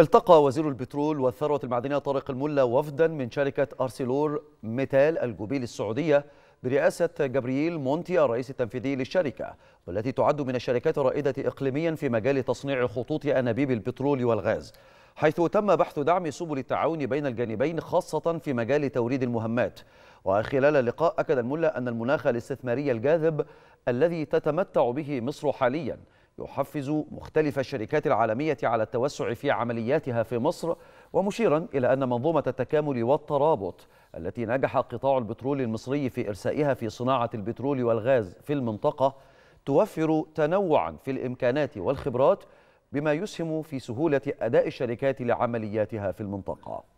التقى وزير البترول والثروة المعدنية طارق الملا وفدا من شركة أرسلور ميتال الجوبيل السعودية برئاسة جبريل مونتيا الرئيس التنفيذي للشركة والتي تعد من الشركات الرائدة إقليميا في مجال تصنيع خطوط أنابيب البترول والغاز حيث تم بحث دعم سبل التعاون بين الجانبين خاصة في مجال توريد المهمات وخلال اللقاء أكد الملا أن المناخ الاستثماري الجاذب الذي تتمتع به مصر حالياً يحفز مختلف الشركات العالمية على التوسع في عملياتها في مصر ومشيرا إلى أن منظومة التكامل والترابط التي نجح قطاع البترول المصري في إرسائها في صناعة البترول والغاز في المنطقة توفر تنوعا في الإمكانات والخبرات بما يسهم في سهولة أداء الشركات لعملياتها في المنطقة